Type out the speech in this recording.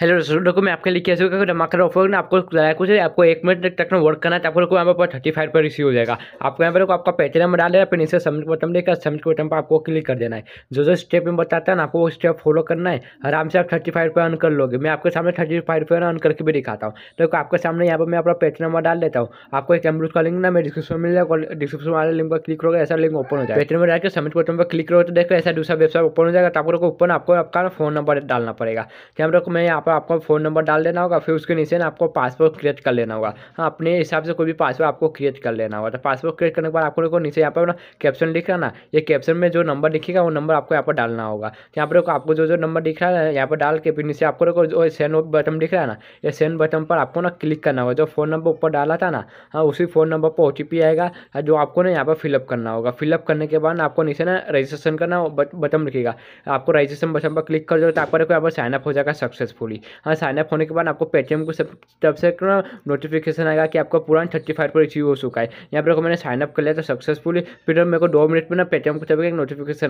hello देखो मैं आपके लिए कैसे होगा धमाकेदार ऑफर ने आपको लाया कुछ है आपको एक मिनट तक में वर्क करना है तो आपको यहाँ पर थर्टी फाइव पर रिसीव हो जाएगा आपको यहाँ पर आपका पैसे नंबर डाल देना फिर नीचे सबमिट बटन देखा सबमिट बटन पर आपको क्लिक कर देना है जो जो स्टेप में बताता है ना आपको वो स्टेप फॉलो करना है आराम से आप थर्टी फाइव रुपये अर्न कर लोगे मैं आपके सामने थर्टी फाइव पर अर्न करके भी दिखाता हूँ देखो आपके सामने यहाँ पर मैं अपना पैसे नंबर डाल देता हूँ आपको एक एम्बूज का लिंक ना मैं डिस्क्रिप्शन मिल जाएगा डिस्क्रिप्शन वाले लिंक पर क्लिक करोगे ऐसा लिंक ओपन हो जाएगा नंबर डाल के सबमिट बटन पर क्लिक करो तो देखो ऐसा दूसरा वेबसाइट ओपन हो जाएगा तो आपको ऊपर आपको आपका फोन नंबर डालना पड़ेगा कैमरा को तो मैं यहाँ पर पर आपको फ़ोन नंबर डाल देना होगा फिर उसके नीचे ना आपको पासपोर्ट क्रिएट कर लेना होगा हाँ अपने हिसाब से कोई भी पासवर्ड आपको क्रिएट कर लेना होगा तो पासवर्ड क्रिएट करने के बाद आपको नीचे यहाँ पर ना कैप्शन लिख रहा ना ये कैप्शन में जो नंबर लिखेगा वो नंबर आपको यहाँ पर डालना होगा तो यहाँ पर आपको जो जो नंबर दिख रहा है यहाँ पर डाल के फिर नीचे आपको देखो सेंड बटन दिख रहा है ना ये सेंड बटन पर आपको ना क्लिक करना होगा जो फ़ोन नंबर ऊपर डाला था ना हाँ उसी फ़ोन नंबर पर ओ आएगा जो आपको ना यहाँ पर फिलअप करना होगा फिलअप करने के बाद आपको नीचे ना रजिस्ट्रेशन करना बटन लिखेगा आपको रजिस्ट्रेशन बटन पर क्लिक कर दो तो आपको यहाँ पर साइनअप हो जाएगा सक्सेसफुली होगी हाँ साइनअप होने के बाद आपको पेटीएम को सब तब से नोटिफिकेशन आएगा कि आपका पूरा थर्टी फाइव पर अचीव हो चुका है यहाँ पर मैंने साइनअप कर लिया तो सक्सेसफुली फिर मेरे को दो मिनट में ना पेटीएम को तब एक नोटिफिकेशन